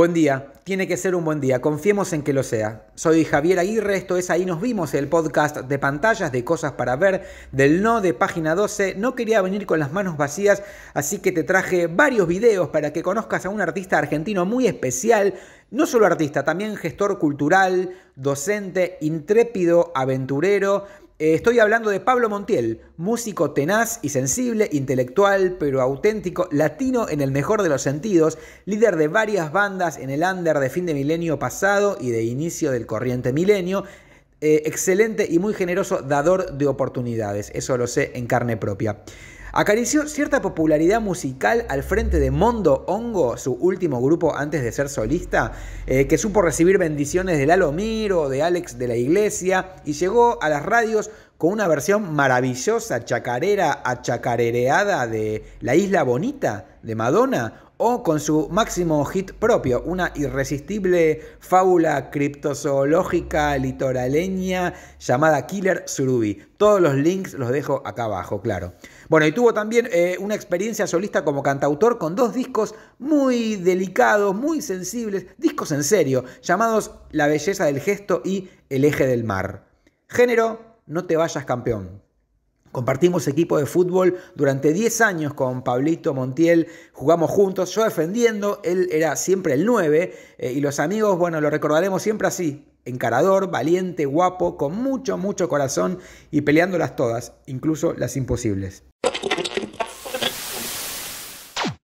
Buen día, tiene que ser un buen día, confiemos en que lo sea. Soy Javier Aguirre, esto es Ahí nos vimos, el podcast de pantallas, de cosas para ver, del no de página 12. No quería venir con las manos vacías, así que te traje varios videos para que conozcas a un artista argentino muy especial, no solo artista, también gestor cultural, docente, intrépido, aventurero, eh, estoy hablando de Pablo Montiel, músico tenaz y sensible, intelectual pero auténtico, latino en el mejor de los sentidos, líder de varias bandas en el under de fin de milenio pasado y de inicio del corriente milenio. Eh, excelente y muy generoso dador de oportunidades, eso lo sé en carne propia. Acarició cierta popularidad musical al frente de Mondo Hongo, su último grupo antes de ser solista, eh, que supo recibir bendiciones de Lalo Miro, de Alex de la Iglesia, y llegó a las radios con una versión maravillosa, chacarera, achacarereada de La Isla Bonita de Madonna o con su máximo hit propio, una irresistible fábula criptozoológica litoraleña llamada Killer Surubi. Todos los links los dejo acá abajo, claro. Bueno, y tuvo también eh, una experiencia solista como cantautor con dos discos muy delicados, muy sensibles, discos en serio, llamados La belleza del gesto y El eje del mar. Género, no te vayas campeón. Compartimos equipo de fútbol durante 10 años con Pablito Montiel, jugamos juntos, yo defendiendo, él era siempre el 9 eh, y los amigos, bueno, lo recordaremos siempre así, encarador, valiente, guapo, con mucho, mucho corazón y peleándolas todas, incluso las imposibles.